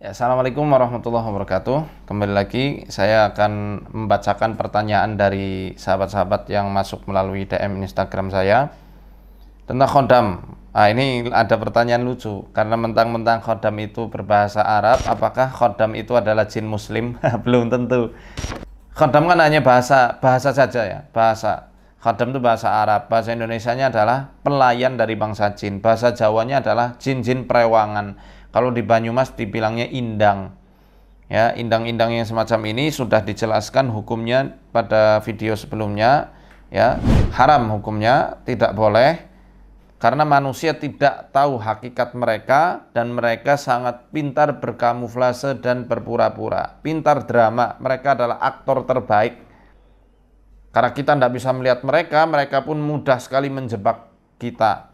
Ya, Assalamualaikum warahmatullahi wabarakatuh. Kembali lagi, saya akan membacakan pertanyaan dari sahabat-sahabat yang masuk melalui DM Instagram saya tentang khodam. Nah, ini ada pertanyaan lucu karena mentang-mentang khodam itu berbahasa Arab, apakah khodam itu adalah jin muslim? Belum tentu. Khodam kan hanya bahasa bahasa saja ya, bahasa. Khadam itu bahasa Arab, bahasa Indonesia-nya adalah pelayan dari bangsa jin. Bahasa Jawanya adalah jin-jin perewangan. Kalau di Banyumas dibilangnya indang. Ya, indang-indang yang semacam ini sudah dijelaskan hukumnya pada video sebelumnya, ya. Haram hukumnya, tidak boleh karena manusia tidak tahu hakikat mereka dan mereka sangat pintar berkamuflase dan berpura-pura. Pintar drama, mereka adalah aktor terbaik karena kita tidak bisa melihat mereka, mereka pun mudah sekali menjebak kita.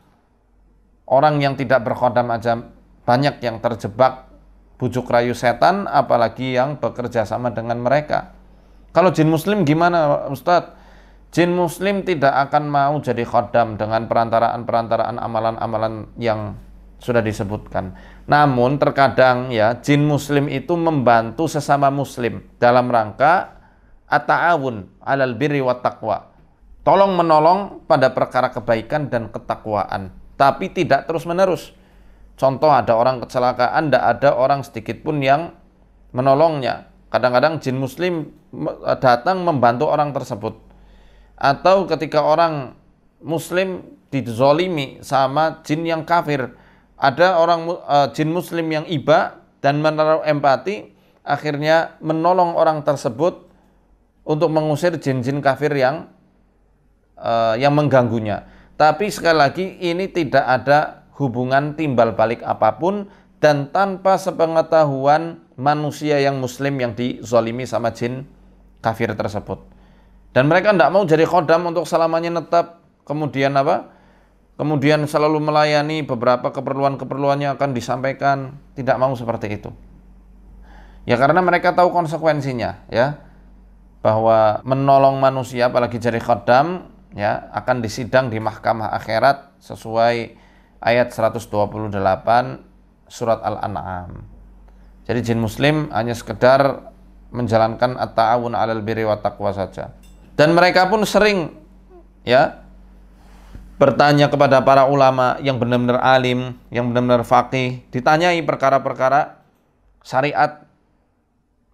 Orang yang tidak berkhodam aja banyak yang terjebak bujuk rayu setan, apalagi yang bekerja sama dengan mereka. Kalau jin muslim gimana Ustadz? Jin muslim tidak akan mau jadi khodam dengan perantaraan-perantaraan amalan-amalan yang sudah disebutkan. Namun terkadang ya jin muslim itu membantu sesama muslim dalam rangka Ata'awun 'alal birri wa taqwa. Tolong menolong pada perkara kebaikan dan ketakwaan, tapi tidak terus-menerus. Contoh ada orang kecelakaan, tidak ada orang sedikit pun yang menolongnya. Kadang-kadang jin muslim e, datang membantu orang tersebut. Atau ketika orang muslim dizolimi sama jin yang kafir, ada orang e, jin muslim yang iba dan menaruh empati, akhirnya menolong orang tersebut untuk mengusir jin-jin kafir yang uh, yang mengganggunya. Tapi sekali lagi ini tidak ada hubungan timbal balik apapun dan tanpa sepengetahuan manusia yang muslim yang dizolimi sama jin kafir tersebut. Dan mereka tidak mau jadi khodam untuk selamanya tetap Kemudian apa? Kemudian selalu melayani beberapa keperluan-keperluannya akan disampaikan. Tidak mau seperti itu. Ya karena mereka tahu konsekuensinya ya bahwa menolong manusia apalagi jadi khodam ya akan disidang di mahkamah akhirat sesuai ayat 128 surat Al-An'am. Jadi jin muslim hanya sekedar menjalankan at-ta'awun 'alal birri wa taqwa saja. Dan mereka pun sering ya bertanya kepada para ulama yang benar-benar alim, yang benar-benar faqih, ditanyai perkara-perkara syariat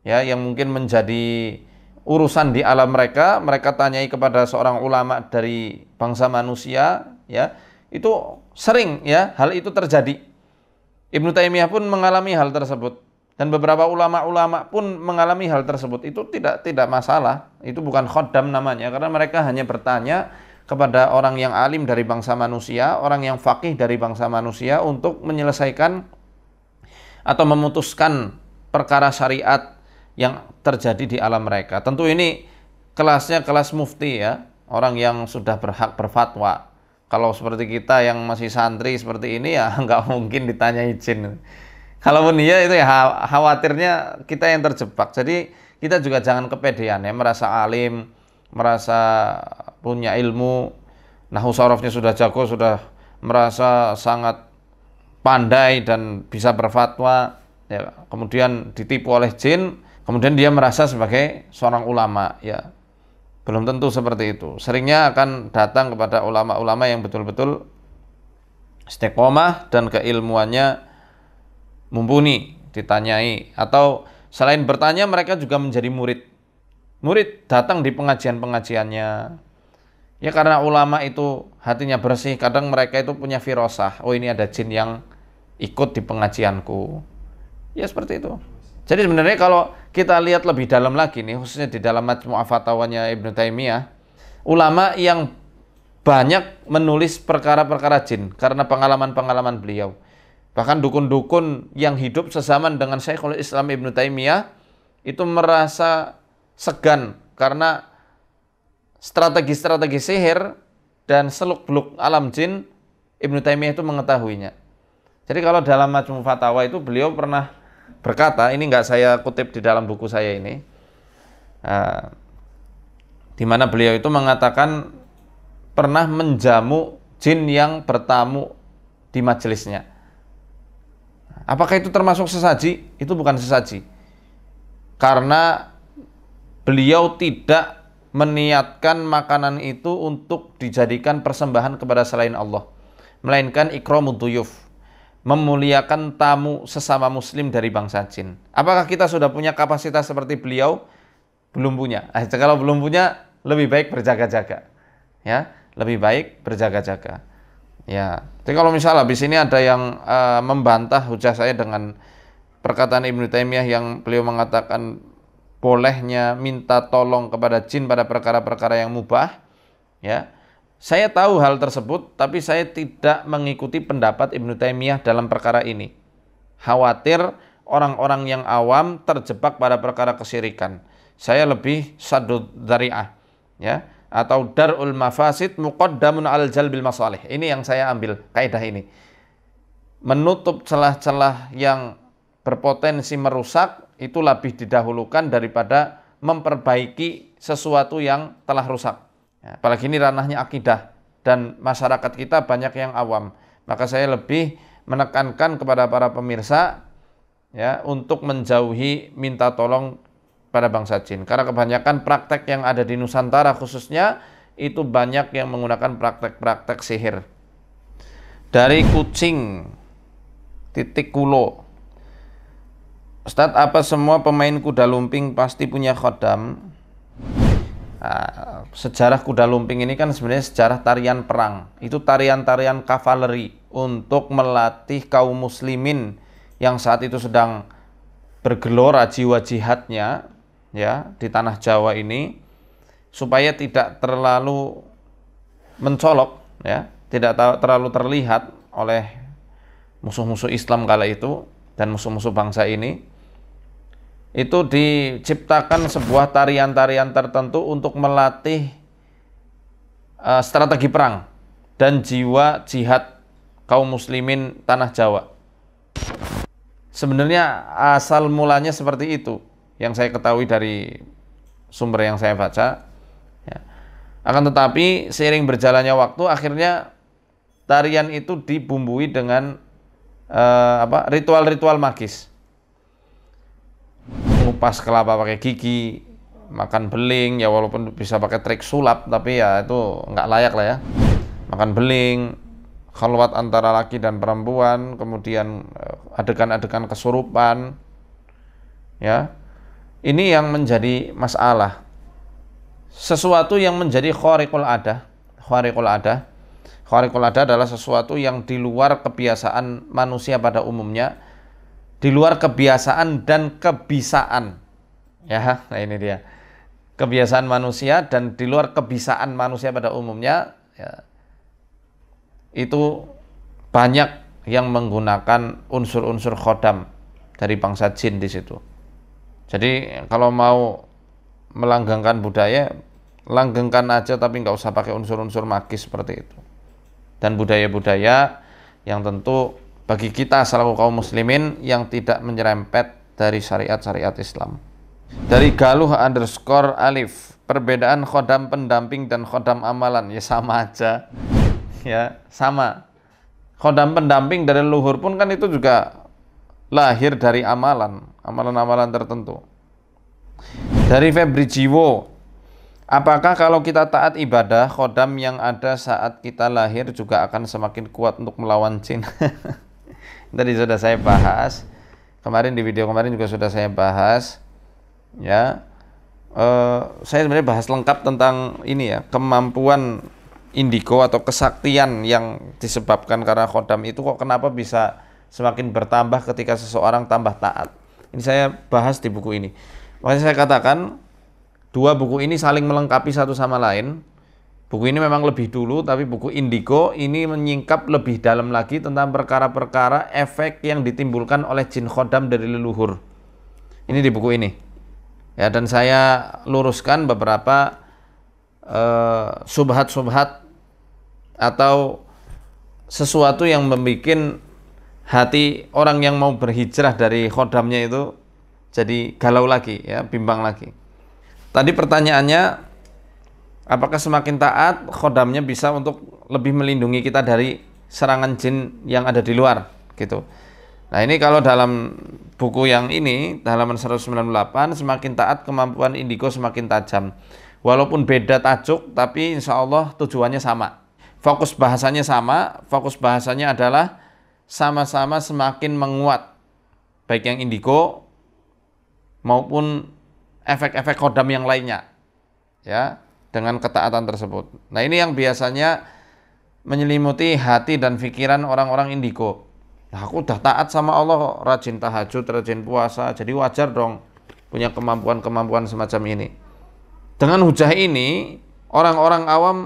ya yang mungkin menjadi urusan di alam mereka, mereka tanyai kepada seorang ulama dari bangsa manusia, ya. Itu sering ya hal itu terjadi. Ibnu Taimiyah pun mengalami hal tersebut dan beberapa ulama-ulama pun mengalami hal tersebut. Itu tidak tidak masalah, itu bukan khodam namanya karena mereka hanya bertanya kepada orang yang alim dari bangsa manusia, orang yang fakih dari bangsa manusia untuk menyelesaikan atau memutuskan perkara syariat yang terjadi di alam mereka. Tentu ini kelasnya kelas mufti ya, orang yang sudah berhak berfatwa. Kalau seperti kita yang masih santri seperti ini ya nggak mungkin ditanya izin. Kalaupun iya itu ya khawatirnya kita yang terjebak. Jadi kita juga jangan kepedean ya merasa alim, merasa punya ilmu. Nah, sorofnya sudah jago, sudah merasa sangat pandai dan bisa berfatwa. Ya, kemudian ditipu oleh jin, kemudian dia merasa sebagai seorang ulama ya belum tentu seperti itu seringnya akan datang kepada ulama-ulama yang betul-betul istiqomah dan keilmuannya mumpuni ditanyai atau selain bertanya mereka juga menjadi murid murid datang di pengajian-pengajiannya ya karena ulama itu hatinya bersih kadang mereka itu punya firasah oh ini ada jin yang ikut di pengajianku ya seperti itu jadi sebenarnya kalau kita lihat lebih dalam lagi nih, khususnya di dalam majmu fatwanya Ibnu Taimiyah, ulama yang banyak menulis perkara-perkara jin karena pengalaman-pengalaman beliau. Bahkan dukun-dukun yang hidup sesaman dengan Syekhul Islam Ibnu Taimiyah itu merasa segan karena strategi-strategi sihir dan seluk-beluk alam jin Ibnu Taimiyah itu mengetahuinya. Jadi kalau dalam majmu fatwa itu beliau pernah berkata, ini nggak saya kutip di dalam buku saya ini, uh, di mana beliau itu mengatakan pernah menjamu jin yang bertamu di majelisnya. Apakah itu termasuk sesaji? Itu bukan sesaji. Karena beliau tidak meniatkan makanan itu untuk dijadikan persembahan kepada selain Allah. Melainkan ikramu duyuf, memuliakan tamu sesama muslim dari bangsa jin. Apakah kita sudah punya kapasitas seperti beliau? Belum punya. Eh, kalau belum punya, lebih baik berjaga-jaga. Ya, lebih baik berjaga-jaga. Ya. Jadi kalau misalnya di sini ada yang uh, membantah hujah saya dengan perkataan Ibnu Taimiyah yang beliau mengatakan bolehnya minta tolong kepada jin pada perkara-perkara yang mubah, ya saya tahu hal tersebut, tapi saya tidak mengikuti pendapat Ibnu Taimiyah dalam perkara ini. Khawatir orang-orang yang awam terjebak pada perkara kesirikan. Saya lebih sadud dari'ah, ya, atau darul mafasid muqaddamun al jalbil masalih. Ini yang saya ambil kaidah ini. Menutup celah-celah yang berpotensi merusak itu lebih didahulukan daripada memperbaiki sesuatu yang telah rusak. Ya, apalagi ini ranahnya akidah dan masyarakat kita banyak yang awam. Maka saya lebih menekankan kepada para pemirsa ya untuk menjauhi minta tolong pada bangsa jin. Karena kebanyakan praktek yang ada di Nusantara khususnya itu banyak yang menggunakan praktek-praktek sihir. Dari kucing titik kulo. Ustadz, apa semua pemain kuda lumping pasti punya khodam? Uh, sejarah kuda lumping ini kan sebenarnya sejarah tarian perang. Itu tarian-tarian kavaleri untuk melatih kaum muslimin yang saat itu sedang bergelora jiwa jihadnya ya di tanah Jawa ini supaya tidak terlalu mencolok ya, tidak terlalu terlihat oleh musuh-musuh Islam kala itu dan musuh-musuh bangsa ini itu diciptakan sebuah tarian-tarian tertentu untuk melatih uh, strategi perang dan jiwa jihad kaum muslimin tanah Jawa. Sebenarnya asal mulanya seperti itu yang saya ketahui dari sumber yang saya baca. Ya. Akan tetapi seiring berjalannya waktu akhirnya tarian itu dibumbui dengan uh, apa ritual-ritual magis ngupas kelapa pakai gigi, makan beling ya walaupun bisa pakai trik sulap tapi ya itu nggak layak lah ya. Makan beling, khalwat antara laki dan perempuan, kemudian eh, adegan-adegan kesurupan ya. Ini yang menjadi masalah. Sesuatu yang menjadi khariqul ada, khariqul ada. Khariqul ada adalah sesuatu yang di luar kebiasaan manusia pada umumnya di luar kebiasaan dan kebisaan. Ya, nah ini dia. Kebiasaan manusia dan di luar kebisaan manusia pada umumnya ya, itu banyak yang menggunakan unsur-unsur khodam dari bangsa jin di situ. Jadi kalau mau melanggengkan budaya, langgengkan aja tapi nggak usah pakai unsur-unsur magis seperti itu. Dan budaya-budaya yang tentu bagi kita selaku kaum muslimin yang tidak menyerempet dari syariat-syariat Islam. Dari Galuh underscore Alif, perbedaan khodam pendamping dan khodam amalan, ya sama aja. Ya, sama. Khodam pendamping dari luhur pun kan itu juga lahir dari amalan, amalan-amalan tertentu. Dari Febri Jiwo, apakah kalau kita taat ibadah, khodam yang ada saat kita lahir juga akan semakin kuat untuk melawan jin? tadi sudah saya bahas kemarin di video kemarin juga sudah saya bahas ya uh, saya sebenarnya bahas lengkap tentang ini ya kemampuan indigo atau kesaktian yang disebabkan karena kodam itu kok kenapa bisa semakin bertambah ketika seseorang tambah taat ini saya bahas di buku ini makanya saya katakan dua buku ini saling melengkapi satu sama lain Buku ini memang lebih dulu, tapi buku Indigo ini menyingkap lebih dalam lagi tentang perkara-perkara efek yang ditimbulkan oleh jin khodam dari leluhur. Ini di buku ini. Ya, dan saya luruskan beberapa subhat eh, subhat-subhat atau sesuatu yang membuat hati orang yang mau berhijrah dari khodamnya itu jadi galau lagi, ya, bimbang lagi. Tadi pertanyaannya, Apakah semakin taat khodamnya bisa untuk lebih melindungi kita dari serangan jin yang ada di luar gitu. Nah ini kalau dalam buku yang ini halaman 198 semakin taat kemampuan indigo semakin tajam. Walaupun beda tajuk tapi insya Allah tujuannya sama. Fokus bahasanya sama, fokus bahasanya adalah sama-sama semakin menguat. Baik yang indigo maupun efek-efek kodam yang lainnya. Ya, dengan ketaatan tersebut. Nah, ini yang biasanya menyelimuti hati dan pikiran orang-orang indigo. Nah, aku udah taat sama Allah, rajin tahajud, rajin puasa, jadi wajar dong punya kemampuan-kemampuan semacam ini. Dengan hujah ini, orang-orang awam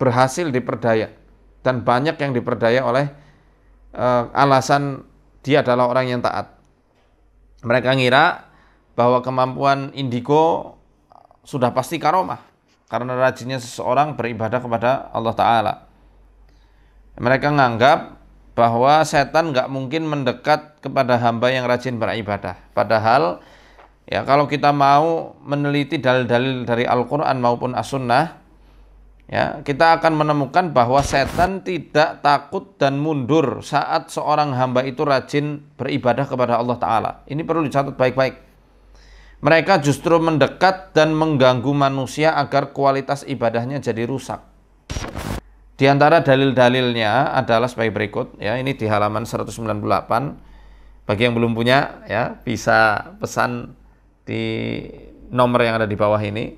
berhasil diperdaya dan banyak yang diperdaya oleh e, alasan dia adalah orang yang taat. Mereka ngira bahwa kemampuan indigo sudah pasti karomah karena rajinnya seseorang beribadah kepada Allah Ta'ala. Mereka menganggap bahwa setan nggak mungkin mendekat kepada hamba yang rajin beribadah. Padahal ya kalau kita mau meneliti dalil-dalil dari Al-Quran maupun As-Sunnah, ya kita akan menemukan bahwa setan tidak takut dan mundur saat seorang hamba itu rajin beribadah kepada Allah Ta'ala. Ini perlu dicatat baik-baik. Mereka justru mendekat dan mengganggu manusia agar kualitas ibadahnya jadi rusak. Di antara dalil-dalilnya adalah sebagai berikut ya, ini di halaman 198. Bagi yang belum punya ya, bisa pesan di nomor yang ada di bawah ini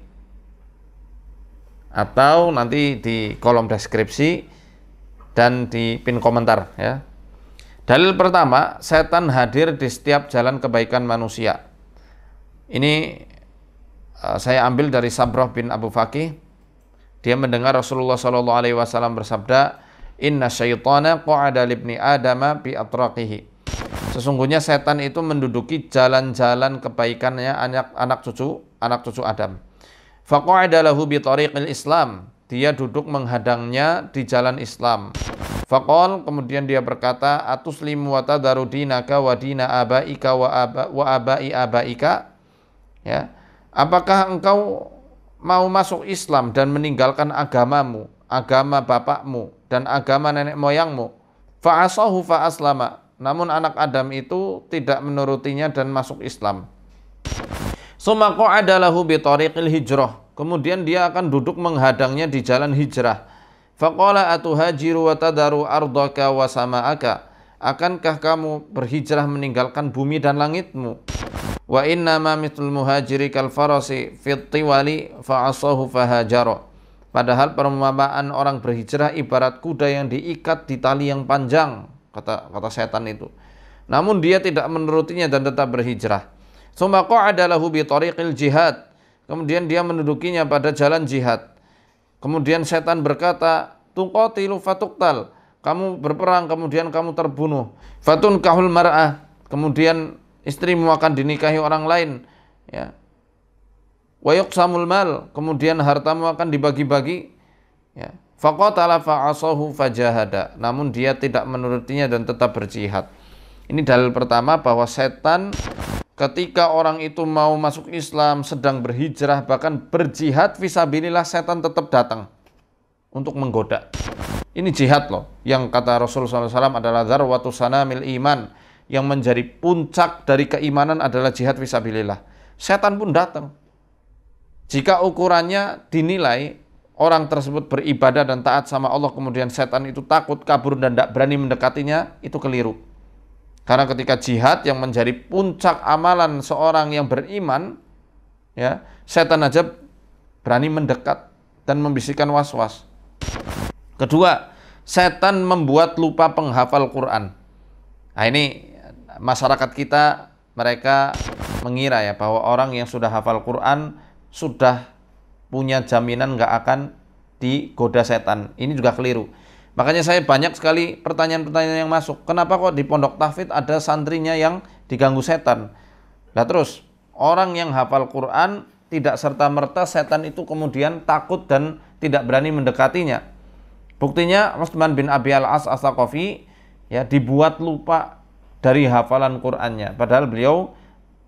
atau nanti di kolom deskripsi dan di pin komentar ya. Dalil pertama, setan hadir di setiap jalan kebaikan manusia ini uh, saya ambil dari Sabrah bin Abu Fakih. Dia mendengar Rasulullah Shallallahu Alaihi Wasallam bersabda, Inna syaitana qa'ada libni adama bi atraqihi. Sesungguhnya setan itu menduduki jalan-jalan kebaikannya anak anak cucu anak cucu Adam. Faqa'ada lahu bi tariqil Islam. Dia duduk menghadangnya di jalan Islam. Fakol kemudian dia berkata atus limuata darudinaka wadina abaika wa, aba, wa abai abaika Ya. Apakah engkau mau masuk Islam dan meninggalkan agamamu, agama bapakmu dan agama nenek moyangmu? Fa'asahu fa'aslama. Namun anak Adam itu tidak menurutinya dan masuk Islam. Sumako adalahu bitariqil hijrah. Kemudian dia akan duduk menghadangnya di jalan hijrah. Faqala atuhajiru wa tadaru ardaka wa sama'aka. Akankah kamu berhijrah meninggalkan bumi dan langitmu? wa inna ma mitul muhajiri kal farasi fit tiwali fa'asahu fahajaro padahal perumpamaan orang berhijrah ibarat kuda yang diikat di tali yang panjang kata kata setan itu namun dia tidak menurutinya dan tetap berhijrah summa qa'adalahu bi tariqil jihad kemudian dia mendudukinya pada jalan jihad kemudian setan berkata tuqatilu fatuktal kamu berperang kemudian kamu terbunuh fatun kahul mar'ah kemudian istrimu akan dinikahi orang lain ya wayuk samul mal kemudian hartamu akan dibagi-bagi ya faqatala fa'asahu fajahada namun dia tidak menurutinya dan tetap berjihad ini dalil pertama bahwa setan ketika orang itu mau masuk Islam sedang berhijrah bahkan berjihad visabilillah setan tetap datang untuk menggoda ini jihad loh yang kata Rasulullah SAW adalah zarwatu sanamil iman yang menjadi puncak dari keimanan adalah jihad visabilillah. Setan pun datang. Jika ukurannya dinilai orang tersebut beribadah dan taat sama Allah kemudian setan itu takut, kabur dan tidak berani mendekatinya, itu keliru. Karena ketika jihad yang menjadi puncak amalan seorang yang beriman, ya, setan aja berani mendekat dan membisikkan was-was. Kedua, setan membuat lupa penghafal Quran. Nah ini masyarakat kita mereka mengira ya bahwa orang yang sudah hafal Quran sudah punya jaminan nggak akan digoda setan. Ini juga keliru. Makanya saya banyak sekali pertanyaan-pertanyaan yang masuk. Kenapa kok di pondok tahfidz ada santrinya yang diganggu setan? Nah terus, orang yang hafal Quran tidak serta-merta setan itu kemudian takut dan tidak berani mendekatinya. Buktinya Utsman bin Abi Al-As Asakofi ya dibuat lupa dari hafalan Qur'annya. Padahal beliau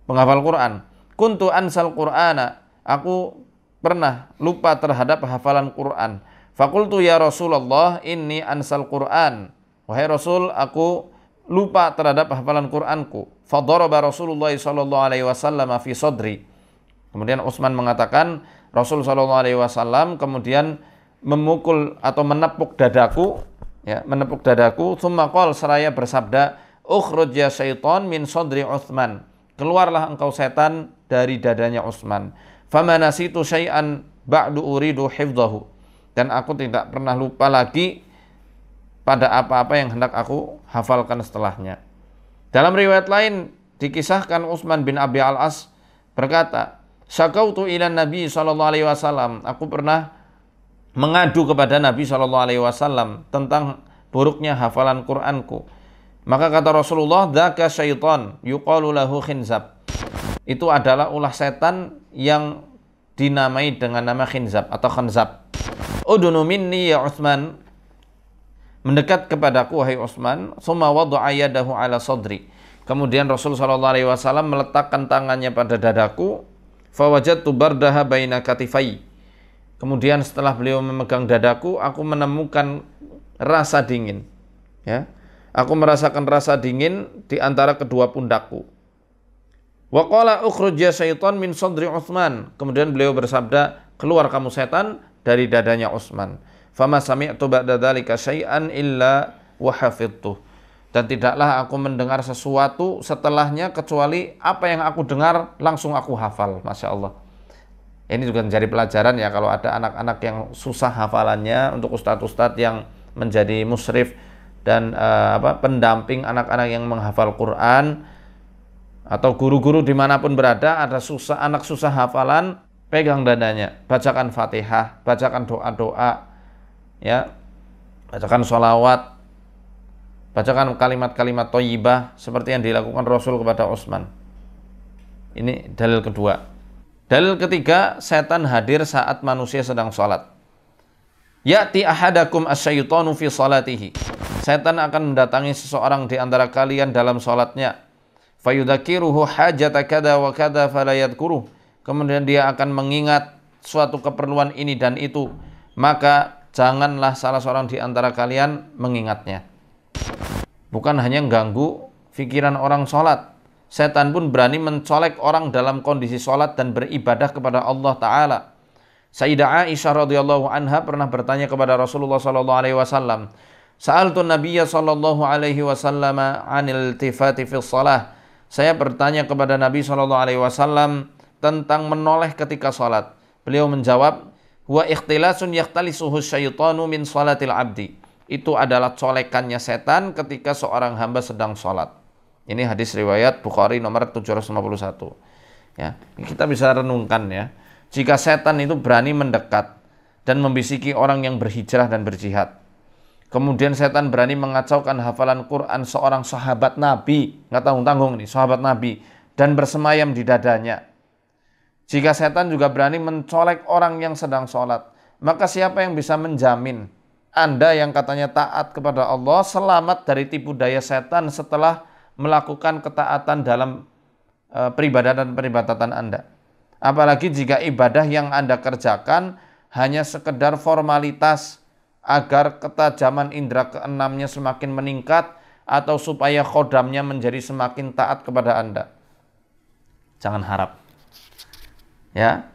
penghafal Qur'an. Kuntu ansal Qur'ana. Aku pernah lupa terhadap hafalan Qur'an. Fakultu ya Rasulullah ini ansal Qur'an. Wahai Rasul, aku lupa terhadap hafalan Qur'anku. Fadoroba Rasulullah sallallahu alaihi wasallam fi sodri. Kemudian Utsman mengatakan, Rasul sallallahu alaihi wasallam kemudian memukul atau menepuk dadaku ya menepuk dadaku summa qol seraya bersabda ukhruj ya syaiton min sodri Uthman. Keluarlah engkau setan dari dadanya Utsman. Famanasitu syai'an ba'du uridu hifdahu. Dan aku tidak pernah lupa lagi pada apa-apa yang hendak aku hafalkan setelahnya. Dalam riwayat lain dikisahkan Utsman bin Abi Al-As berkata, "Syakautu ila Nabi sallallahu alaihi wasallam." Aku pernah mengadu kepada Nabi sallallahu alaihi wasallam tentang buruknya hafalan Qur'anku. Maka kata Rasulullah, Daka syaitan yuqalu lahu khinzab." Itu adalah ulah setan yang dinamai dengan nama khinzab atau khinzab. Udunu minni ya Utsman. Mendekat kepadaku wahai Utsman, summa wada'a yadahu ala sadri. Kemudian Rasul sallallahu alaihi wasallam meletakkan tangannya pada dadaku, fawajadtu bardaha baina katifai. Kemudian setelah beliau memegang dadaku, aku menemukan rasa dingin. Ya Aku merasakan rasa dingin di antara kedua pundakku. Waqala ukhruja ya syaitan min sadri Utsman. Kemudian beliau bersabda, "Keluar kamu setan dari dadanya Utsman." Fama sami'tu ba'da dzalika syai'an illa wa hafidtuh. Dan tidaklah aku mendengar sesuatu setelahnya kecuali apa yang aku dengar langsung aku hafal. Masya Allah. Ini juga menjadi pelajaran ya kalau ada anak-anak yang susah hafalannya untuk ustadz-ustadz yang menjadi musrif dan uh, apa pendamping anak-anak yang menghafal Quran atau guru-guru dimanapun berada ada susah anak susah hafalan pegang dadanya bacakan fatihah bacakan doa-doa ya bacakan sholawat bacakan kalimat-kalimat toyibah seperti yang dilakukan Rasul kepada Utsman ini dalil kedua dalil ketiga setan hadir saat manusia sedang sholat ya'ti ahadakum asyaitonu fi salatihi Setan akan mendatangi seseorang di antara kalian dalam sholatnya. Fayudakiruhu hajatakada wa kada falayadkuruh. Kemudian dia akan mengingat suatu keperluan ini dan itu. Maka janganlah salah seorang di antara kalian mengingatnya. Bukan hanya mengganggu fikiran orang sholat. Setan pun berani mencolek orang dalam kondisi sholat dan beribadah kepada Allah Ta'ala. Sayyidah Aisyah radhiyallahu anha pernah bertanya kepada Rasulullah sallallahu alaihi wasallam, Sa'altu Nabiya sallallahu alaihi wasallam anil tifati fi shalah. Saya bertanya kepada Nabi sallallahu alaihi wasallam tentang menoleh ketika salat. Beliau menjawab, "Wa ikhtilasun yahtalisuhu syaitanu min salatil abdi." Itu adalah colekannya setan ketika seorang hamba sedang salat. Ini hadis riwayat Bukhari nomor 751. Ya, kita bisa renungkan ya. Jika setan itu berani mendekat dan membisiki orang yang berhijrah dan berjihad, Kemudian setan berani mengacaukan hafalan Quran seorang sahabat Nabi, nggak tanggung-tanggung nih, sahabat Nabi, dan bersemayam di dadanya. Jika setan juga berani mencolek orang yang sedang sholat, maka siapa yang bisa menjamin Anda yang katanya taat kepada Allah selamat dari tipu daya setan setelah melakukan ketaatan dalam e, peribadatan-peribadatan Anda? Apalagi jika ibadah yang Anda kerjakan hanya sekedar formalitas, agar ketajaman indera keenamnya semakin meningkat atau supaya kodamnya menjadi semakin taat kepada Anda. Jangan harap. Ya,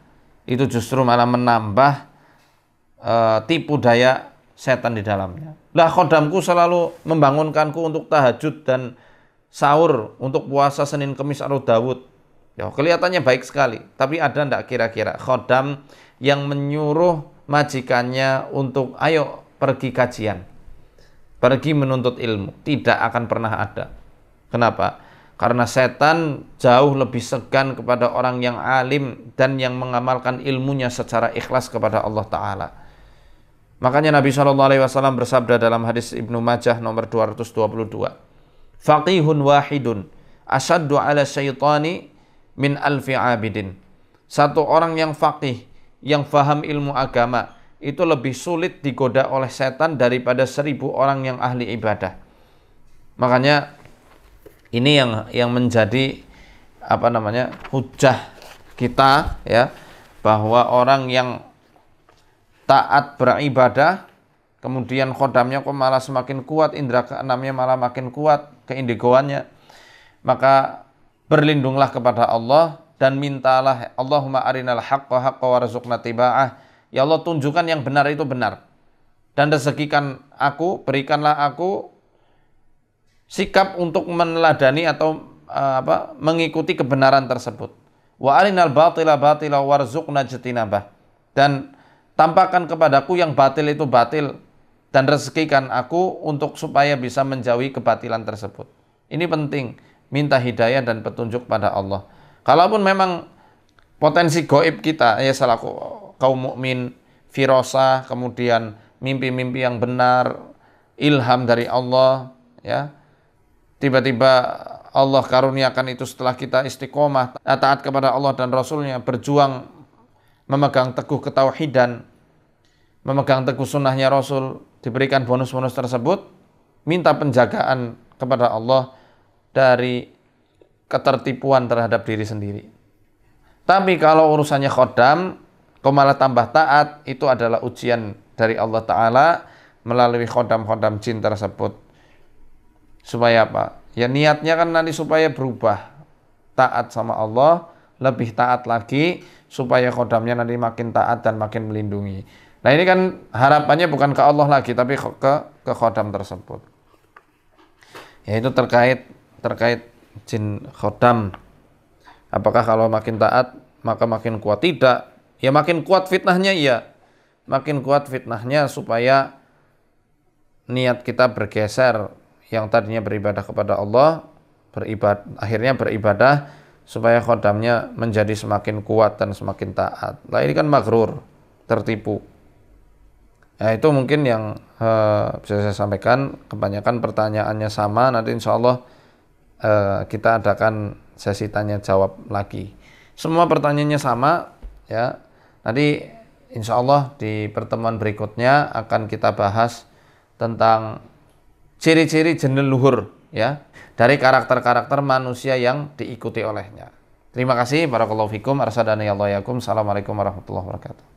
itu justru malah menambah e, tipu daya setan di dalamnya. Lah kodamku selalu membangunkanku untuk tahajud dan sahur untuk puasa Senin Kemis atau Dawud. Ya, kelihatannya baik sekali, tapi ada ndak kira-kira khodam yang menyuruh majikannya untuk ayo pergi kajian, pergi menuntut ilmu, tidak akan pernah ada. Kenapa? Karena setan jauh lebih segan kepada orang yang alim dan yang mengamalkan ilmunya secara ikhlas kepada Allah Ta'ala. Makanya Nabi Shallallahu Alaihi Wasallam bersabda dalam hadis Ibnu Majah nomor 222, Faqihun wahidun asaddu ala syaitani min alfi abidin. Satu orang yang faqih yang faham ilmu agama itu lebih sulit digoda oleh setan daripada seribu orang yang ahli ibadah. Makanya ini yang yang menjadi apa namanya hujah kita ya bahwa orang yang taat beribadah kemudian kodamnya kok malah semakin kuat indera keenamnya malah makin kuat keindigoannya maka berlindunglah kepada Allah dan mintalah Allahumma arinal haqqa haqqa warzuqna tiba'ah. Ya Allah tunjukkan yang benar itu benar. Dan rezekikan aku, berikanlah aku sikap untuk meneladani atau e, apa mengikuti kebenaran tersebut. Wa arinal batila batila warzuqna jatinabah Dan tampakkan kepadaku yang batil itu batil dan rezekikan aku untuk supaya bisa menjauhi kebatilan tersebut. Ini penting, minta hidayah dan petunjuk pada Allah. Kalaupun memang potensi goib kita, ya selaku kaum mukmin, firosa, kemudian mimpi-mimpi yang benar, ilham dari Allah, ya. Tiba-tiba Allah karuniakan itu setelah kita istiqomah, taat kepada Allah dan Rasulnya, berjuang memegang teguh ketauhidan, memegang teguh sunnahnya Rasul, diberikan bonus-bonus tersebut, minta penjagaan kepada Allah dari ketertipuan terhadap diri sendiri. Tapi kalau urusannya khodam, kau malah tambah taat, itu adalah ujian dari Allah Ta'ala melalui khodam-khodam jin tersebut. Supaya apa? Ya niatnya kan nanti supaya berubah. Taat sama Allah, lebih taat lagi, supaya khodamnya nanti makin taat dan makin melindungi. Nah ini kan harapannya bukan ke Allah lagi, tapi ke, ke khodam tersebut. Ya itu terkait terkait jin khodam Apakah kalau makin taat maka makin kuat? Tidak. Ya makin kuat fitnahnya iya. Makin kuat fitnahnya supaya niat kita bergeser yang tadinya beribadah kepada Allah beribad akhirnya beribadah supaya khodamnya menjadi semakin kuat dan semakin taat. Lah ini kan magrur, tertipu. Ya, itu mungkin yang eh, bisa saya sampaikan. Kebanyakan pertanyaannya sama. Nanti insya Allah uh, kita adakan sesi tanya jawab lagi. Semua pertanyaannya sama ya. Nanti insya Allah di pertemuan berikutnya akan kita bahas tentang ciri-ciri jenil luhur ya dari karakter-karakter manusia yang diikuti olehnya. Terima kasih. Barakallahu fikum. Arsadani Assalamualaikum warahmatullahi wabarakatuh.